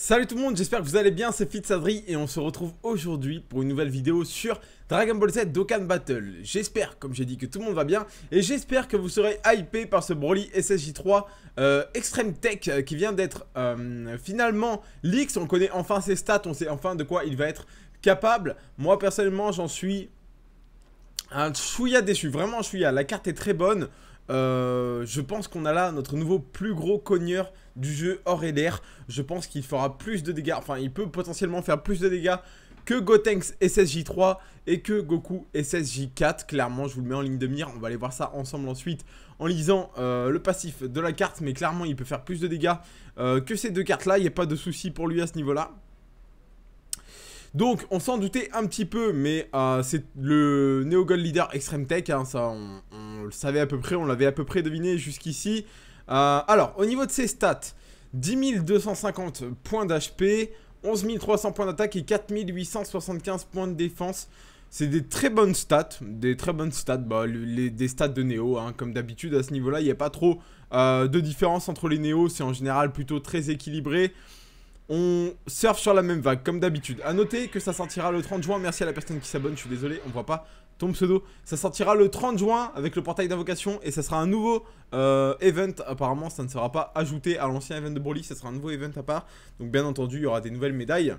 Salut tout le monde, j'espère que vous allez bien, c'est Fitzadri et on se retrouve aujourd'hui pour une nouvelle vidéo sur Dragon Ball Z Dokkan Battle. J'espère, comme j'ai dit, que tout le monde va bien et j'espère que vous serez hypé par ce Broly SSJ3 euh, Extreme Tech euh, qui vient d'être euh, finalement l'X. On connaît enfin ses stats, on sait enfin de quoi il va être capable. Moi personnellement, j'en suis un chouïa déçu, vraiment un chouïa. La carte est très bonne, euh, je pense qu'on a là notre nouveau plus gros cogneur du jeu hors LR. Je pense qu'il fera plus de dégâts, enfin il peut potentiellement faire plus de dégâts que Gotenks SSJ3 et que Goku SSJ4. Clairement, je vous le mets en ligne de mire. On va aller voir ça ensemble ensuite en lisant euh, le passif de la carte. Mais clairement, il peut faire plus de dégâts euh, que ces deux cartes-là. Il n'y a pas de souci pour lui à ce niveau-là. Donc, on s'en doutait un petit peu, mais euh, c'est le Neo Gold Leader Extreme Tech. Hein, ça, on, le savait à peu près, on l'avait à peu près deviné jusqu'ici. Euh, alors, au niveau de ses stats, 10 250 points d'HP, 11 300 points d'attaque et 4 875 points de défense. C'est des très bonnes stats, des très bonnes stats, bah, des stats de Néo, hein. comme d'habitude à ce niveau-là, il n'y a pas trop euh, de différence entre les NEO, c'est en général plutôt très équilibré. On surfe sur la même vague, comme d'habitude. A noter que ça sortira le 30 juin. Merci à la personne qui s'abonne, je suis désolé, on voit pas ton pseudo. Ça sortira le 30 juin avec le portail d'invocation et ça sera un nouveau euh, event. Apparemment, ça ne sera pas ajouté à l'ancien event de Broly, ça sera un nouveau event à part. Donc, bien entendu, il y aura des nouvelles médailles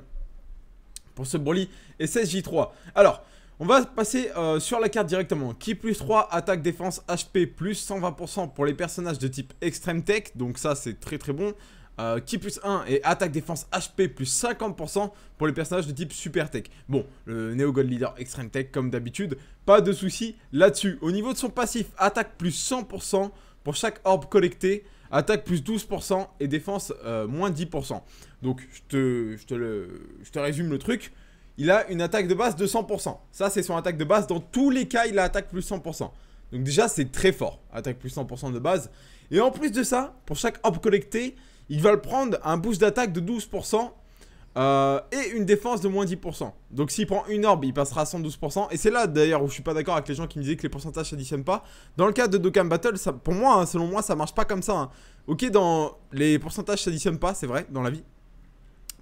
pour ce Broly et 16J3. Alors, on va passer euh, sur la carte directement. Qui plus 3, attaque, défense, HP, plus 120% pour les personnages de type Extreme Tech. Donc ça, c'est très très bon. Euh, qui plus 1 et attaque défense HP plus 50% pour les personnages de type Super Tech. Bon, le Neo God Leader Extreme Tech comme d'habitude, pas de souci là-dessus. Au niveau de son passif, attaque plus 100% pour chaque orbe collecté, attaque plus 12% et défense euh, moins 10%. Donc je te, je, te je te résume le truc. Il a une attaque de base de 100%. Ça, c'est son attaque de base. Dans tous les cas, il a attaque plus 100%. Donc déjà, c'est très fort. Attaque plus 100% de base. Et en plus de ça, pour chaque orbe collectée, va le prendre un boost d'attaque de 12% euh, et une défense de moins 10%. Donc s'il prend une orbe, il passera à 112%. Et c'est là d'ailleurs où je suis pas d'accord avec les gens qui me disaient que les pourcentages s'additionnent pas. Dans le cas de Dokkan Battle, ça, pour moi, hein, selon moi, ça marche pas comme ça. Hein. Ok, dans les pourcentages s'additionnent pas, c'est vrai, dans la vie.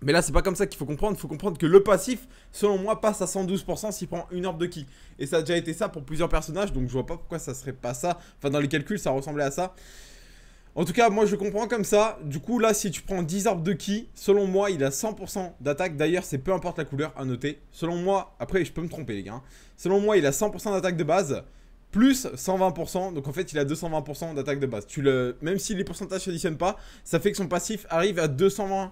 Mais là, c'est pas comme ça qu'il faut comprendre. Il faut comprendre que le passif, selon moi, passe à 112% s'il prend une orbe de qui. Et ça a déjà été ça pour plusieurs personnages, donc je vois pas pourquoi ça serait pas ça. Enfin, dans les calculs, ça ressemblait à ça. En tout cas, moi je comprends comme ça. Du coup, là, si tu prends 10 arbres de qui, selon moi, il a 100% d'attaque. D'ailleurs, c'est peu importe la couleur à noter. Selon moi, après, je peux me tromper, les gars. Hein. Selon moi, il a 100% d'attaque de base, plus 120%. Donc en fait, il a 220% d'attaque de base. Tu le... Même si les pourcentages ne s'additionnent pas, ça fait que son passif arrive à 220%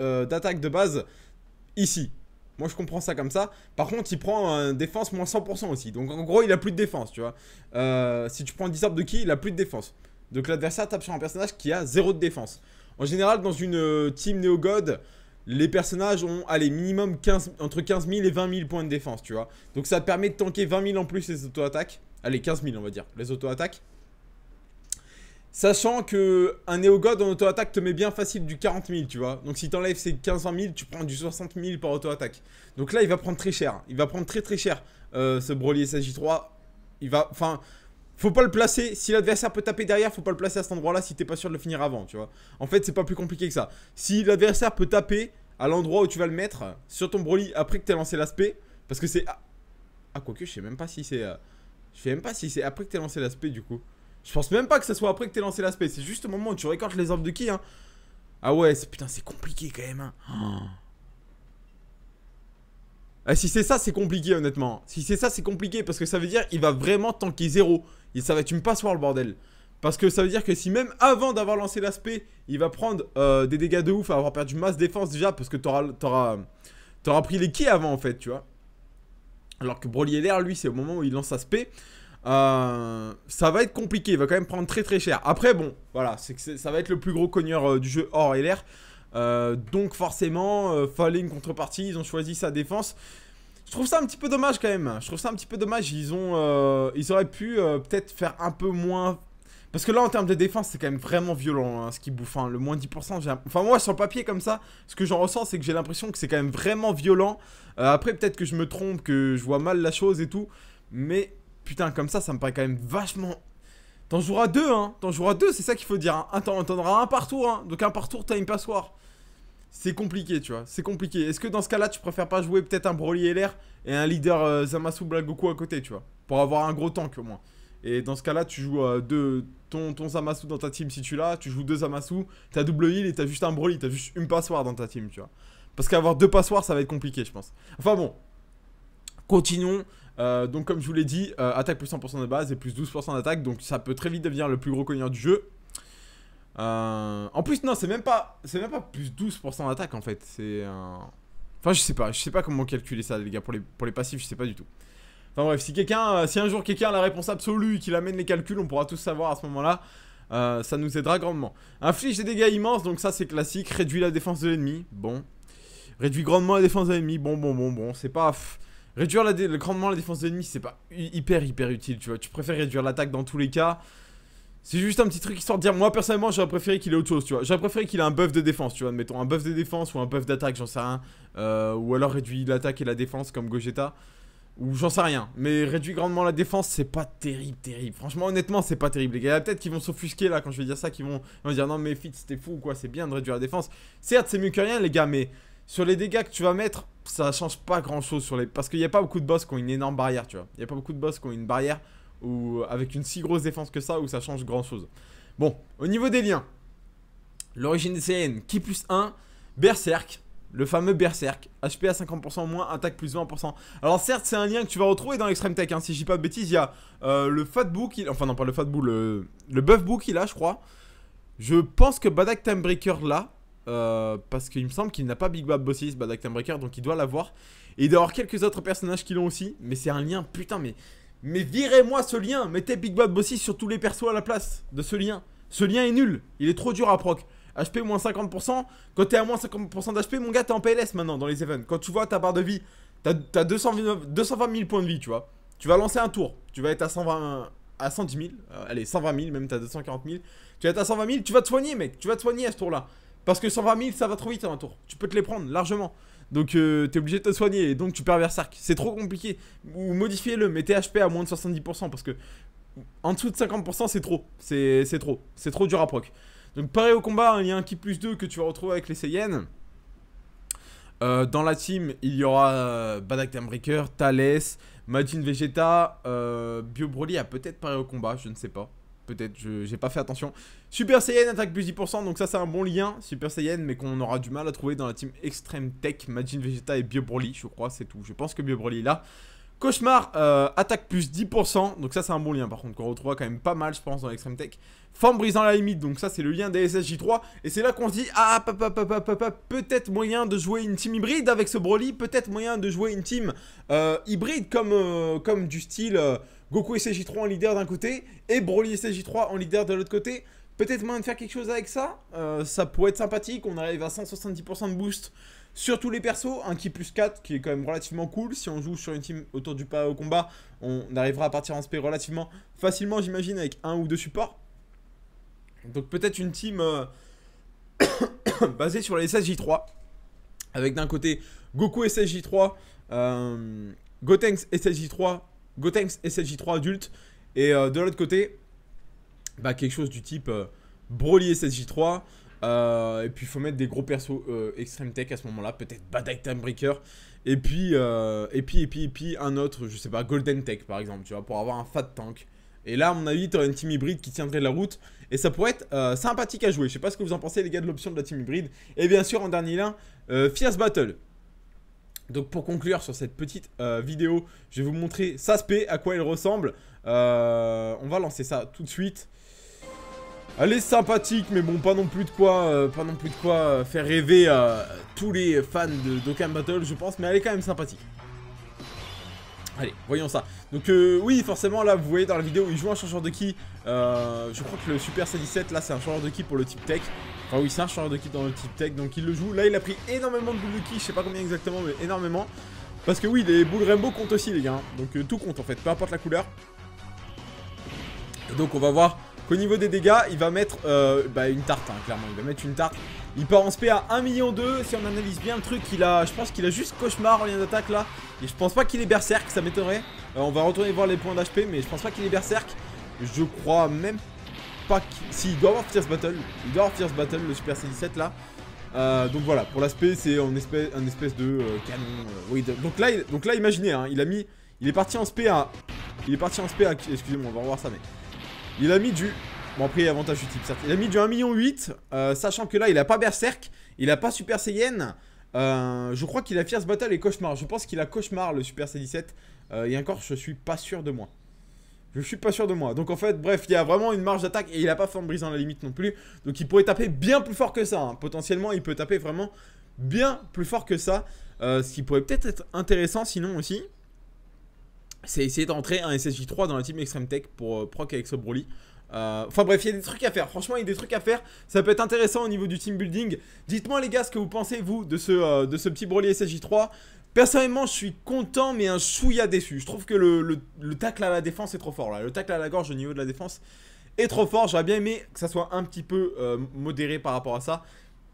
euh, d'attaque de base ici. Moi, je comprends ça comme ça. Par contre, il prend un défense moins 100% aussi. Donc, en gros, il a plus de défense, tu vois. Euh, si tu prends 10 arbres de qui, il a plus de défense. Donc l'adversaire tape sur un personnage qui a zéro de défense. En général, dans une euh, team néo-god, les personnages ont, allez, minimum 15, entre 15 000 et 20 000 points de défense, tu vois. Donc ça permet de tanker 20 000 en plus les auto-attaques. Allez, 15 000 on va dire, les auto-attaques. Sachant que un néo-god en auto-attaque te met bien facile du 40 000, tu vois. Donc si enlèves ces 15 000, tu prends du 60 000 par auto-attaque. Donc là, il va prendre très cher. Il va prendre très très cher euh, ce brolier SJ3. Il va, enfin, faut pas le placer. Si l'adversaire peut taper derrière, faut pas le placer à cet endroit-là si t'es pas sûr de le finir avant, tu vois. En fait, c'est pas plus compliqué que ça. Si l'adversaire peut taper à l'endroit où tu vas le mettre, sur ton Broly, après que t'aies lancé l'aspect, parce que c'est... Ah, ah quoique, je sais même pas si c'est... Euh, je sais même pas si c'est après que t'aies lancé l'aspect, du coup. Je pense même pas que ça soit après que t'aies lancé l'aspect. C'est juste au moment où tu récoltes les orbes de qui, hein. Ah ouais, putain, c'est compliqué quand même, hein. Oh. Eh, si c'est ça, c'est compliqué, honnêtement. Si c'est ça, c'est compliqué parce que ça veut dire il va vraiment tanker zéro Et ça va être une voir le bordel. Parce que ça veut dire que si même avant d'avoir lancé l'aspect, il va prendre euh, des dégâts de ouf, avoir perdu masse défense déjà, parce que t'auras pris les quais avant en fait, tu vois. Alors que Broly l'air, lui, c'est au moment où il lance l'aspect. Euh, ça va être compliqué, il va quand même prendre très très cher. Après, bon, voilà, ça va être le plus gros cogneur euh, du jeu hors LR. Euh, donc forcément, fallait une contrepartie, ils ont choisi sa défense. Je trouve ça un petit peu dommage quand même. Je trouve ça un petit peu dommage. Ils ont, euh, ils auraient pu euh, peut-être faire un peu moins. Parce que là, en termes de défense, c'est quand même vraiment violent hein, ce qui bouffe. Hein. Le moins 10%, enfin moi, sur le papier comme ça, ce que j'en ressens, c'est que j'ai l'impression que c'est quand même vraiment violent. Euh, après, peut-être que je me trompe, que je vois mal la chose et tout. Mais putain, comme ça, ça me paraît quand même vachement T'en joueras deux, hein. T'en joueras deux, c'est ça qu'il faut dire. Hein. T'en auras un par tour, hein. Donc un par tour, t'as une passoire c'est compliqué, tu vois. C'est compliqué. Est-ce que dans ce cas-là, tu préfères pas jouer peut-être un Broly LR et un leader euh, Zamasu Blagoku à côté, tu vois Pour avoir un gros tank au moins. Et dans ce cas-là, tu joues euh, deux, ton, ton Zamasu dans ta team si tu l'as, tu joues deux Zamasu, t'as double heal et t'as juste un Broly, t'as juste une passoire dans ta team, tu vois. Parce qu'avoir deux passoires, ça va être compliqué, je pense. Enfin bon, continuons. Euh, donc comme je vous l'ai dit, attaque plus 100% de base et plus 12% d'attaque, donc ça peut très vite devenir le plus gros cogneur du jeu. Euh, en plus, non, c'est même pas, c'est même pas plus 12% d'attaque en fait. C'est un. Enfin, je sais pas, je sais pas comment calculer ça, les gars, pour les, pour les passifs, je sais pas du tout. Enfin bref, si quelqu'un, euh, si un jour quelqu'un a la réponse absolue et qu'il amène les calculs, on pourra tous savoir à ce moment-là. Euh, ça nous aidera grandement. Inflige des dégâts immenses, donc ça c'est classique. Réduit la défense de l'ennemi, bon. Réduit grandement la défense de l'ennemi, bon, bon, bon, bon. C'est pas. Réduire la grandement la défense de l'ennemi, c'est pas hyper, hyper utile, tu vois. Tu préfères réduire l'attaque dans tous les cas. C'est juste un petit truc histoire de dire, moi personnellement j'aurais préféré qu'il ait autre chose, tu vois. J'aurais préféré qu'il ait un buff de défense, tu vois, admettons, un buff de défense ou un buff d'attaque, j'en sais rien. Euh, ou alors réduit l'attaque et la défense comme Gogeta. Ou j'en sais rien. Mais réduit grandement la défense, c'est pas terrible, terrible. Franchement, honnêtement, c'est pas terrible. Les gars, peut-être qu'ils vont s'offusquer là quand je vais dire ça, qu'ils vont, dire non mais fit, c'était fou ou quoi, c'est bien de réduire la défense. Certes, c'est mieux que rien les gars, mais sur les dégâts que tu vas mettre, ça change pas grand chose sur les... Parce qu'il n'y a pas beaucoup de boss qui ont une énorme barrière, tu vois. Il a pas beaucoup de boss qui ont une barrière ou euh, avec une si grosse défense que ça, où ça change grand chose. Bon, au niveau des liens, l'origine des CN, qui plus 1, Berserk, le fameux Berserk, HP à 50% moins, attaque plus 20%. Alors certes, c'est un lien que tu vas retrouver dans l'extrême tech, hein, si je dis pas de bêtises, il y a euh, le fatbook enfin non pas le fatbook le, le il il a, je crois. Je pense que Badak Timebreaker là, euh, parce qu'il me semble qu'il n'a pas Big Bad Bossis, Badak Timebreaker, donc il doit l'avoir. Et il quelques autres personnages qui l'ont aussi, mais c'est un lien, putain, mais mais virez-moi ce lien, mettez Big Bad Bossy sur tous les persos à la place de ce lien. Ce lien est nul, il est trop dur à proc. HP moins 50%, quand t'es à moins 50% d'HP, mon gars, t'es en PLS maintenant dans les events. Quand tu vois ta barre de vie, t'as 220 000 points de vie, tu vois. Tu vas lancer un tour, tu vas être à 120, à 110 000, euh, allez, 120 000, même t'as 240 000. Tu vas être à 120 000, tu vas te soigner, mec, tu vas te soigner à ce tour-là. Parce que 120 000, ça va trop vite à un tour. Tu peux te les prendre largement. Donc euh, t'es obligé de te soigner et donc tu perds Arc. C'est trop compliqué. Ou modifiez-le, mettez HP à moins de 70% parce que en dessous de 50% c'est trop. C'est trop. C'est trop dur à proc. Donc pareil au combat, hein, il y a un qui plus 2 que tu vas retrouver avec les Saiyans euh, dans la team, il y aura euh, Badak Breaker, Thales, Majin Vegeta, Bio Broly a peut-être pareil au combat, je ne sais pas. Peut-être, j'ai pas fait attention. Super Saiyan attaque plus 10%, donc ça c'est un bon lien, Super Saiyan, mais qu'on aura du mal à trouver dans la team Extreme Tech, Majin Vegeta et Bio Broly, je crois, c'est tout. Je pense que Bio Broly est là. Cauchemar, euh, attaque plus 10%, donc ça c'est un bon lien par contre, qu'on retrouvera quand même pas mal je pense dans l'Extreme tech. Forme brisant la limite, donc ça c'est le lien des SSJ3, et c'est là qu'on se dit, ah peut-être moyen de jouer une team hybride avec ce Broly, peut-être moyen de jouer une team euh, hybride comme, euh, comme du style... Goku et 3 en leader d'un côté et Broly et 3 en leader de l'autre côté. Peut-être moyen de faire quelque chose avec ça. Euh, ça pourrait être sympathique. On arrive à 170% de boost sur tous les persos. Un qui plus 4 qui est quand même relativement cool. Si on joue sur une team autour du pas au combat, on arrivera à partir en SP relativement facilement, j'imagine, avec un ou deux supports. Donc peut-être une team euh, basée sur les ssj 3 Avec d'un côté Goku ssj 3 euh, Gotenks et 3 Gotenks SSJ3 adulte. Et euh, de l'autre côté, bah, quelque chose du type euh, Broly SSJ3. Euh, et puis il faut mettre des gros persos Extreme Tech à ce moment-là, peut-être Badai Time Breaker. Et puis, et puis, et puis, et puis, un autre, je sais pas, Golden Tech par exemple, tu vois, pour avoir un fat tank. Et là, à mon avis, t'aurais une team hybride qui tiendrait la route. Et ça pourrait être sympathique à jouer. Je sais pas ce que vous en pensez, les gars, de l'option de la team hybride. Et bien sûr, en dernier lien, Fierce Battle. Donc pour conclure sur cette petite euh, vidéo, je vais vous montrer sa spé, à quoi il ressemble. Euh, on va lancer ça tout de suite. Elle est sympathique, mais bon, pas non plus de quoi, euh, pas non plus de quoi faire rêver tous les fans de Dokkan Battle, je pense, mais elle est quand même sympathique. Allez, voyons ça. Donc oui, forcément, là, vous voyez dans la vidéo, il joue un changeur de ki. je crois que le Super C17, là, c'est un changeur de ki pour le type tech. Ah oui un changement de kit dans le type tech, donc il le joue. Là, il a pris énormément de boules de ki, je sais pas combien exactement, mais énormément. Parce que oui, les boules Rainbow comptent aussi, les gars. Hein. Donc euh, tout compte en fait, peu importe la couleur. donc on va voir qu'au niveau des dégâts, il va mettre euh, bah, une tarte, hein, clairement. Il va mettre une tarte. Il part en SP à 1 million 2. Si on analyse bien le truc, a, je pense qu'il a juste cauchemar en lien d'attaque là. Et je pense pas qu'il est berserk, ça m'étonnerait. Euh, on va retourner voir les points d'HP, mais je pense pas qu'il est berserk. Je crois même si, il doit avoir Fierce Battle. Il doit avoir Fierce Battle, le Super C17 là. Euh, donc voilà, pour l'aspect, c'est un espèce, de euh, canon. Euh, donc, là, donc là, imaginez, hein, il a mis. Il est parti en SP à. Il est parti en Excusez-moi, on va revoir ça, mais. Il a mis du. Bon, après, avantage du type, certes. Il a mis du 1,8 million, sachant que là, il a pas Berserk, il a pas Super Saiyan. je crois qu'il a Fierce Battle et Cauchemar. Je pense qu'il a Cauchemar, le Super C17. et encore, je suis pas sûr de moi. Je suis pas sûr de moi. Donc en fait, bref, il y a vraiment une marge d'attaque et il a pas forme brisant la limite non plus. Donc il pourrait taper bien plus fort que ça. Hein. Potentiellement, il peut taper vraiment bien plus fort que ça. Euh, ce qui pourrait peut-être être intéressant sinon aussi, c'est essayer d'entrer un SSJ3 dans la team Extreme Tech pour euh, proc avec broly. Euh, enfin bref, il y a des trucs à faire. Franchement, il y a des trucs à faire. Ça peut être intéressant au niveau du team building. Dites-moi les gars ce que vous pensez vous de ce, de ce petit Broly SSJ3. Personnellement, je suis content, mais un chouïa déçu. Je trouve que le, tacle à la défense est trop fort. Le tacle à la gorge au niveau de la défense est trop fort. J'aurais bien aimé que ça soit un petit peu euh, modéré par rapport à ça.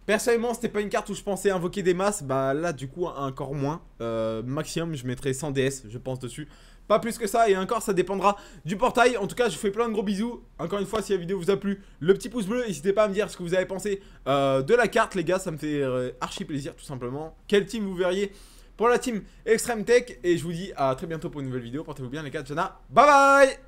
Personnellement, c'était pas une carte où je pensais invoquer des masses. Bah là, du coup, encore moins. Euh, maximum, je mettrais 100 DS, je pense, dessus. Pas plus que ça, et encore, ça dépendra du portail. En tout cas, je vous fais plein de gros bisous. Encore une fois, si la vidéo vous a plu, le petit pouce bleu. N'hésitez pas à me dire ce que vous avez pensé euh, de la carte, les gars. Ça me fait archi plaisir, tout simplement. Quel team vous verriez pour la team Extreme Tech. Et je vous dis à très bientôt pour une nouvelle vidéo. Portez-vous bien les gars, Jana. Bye bye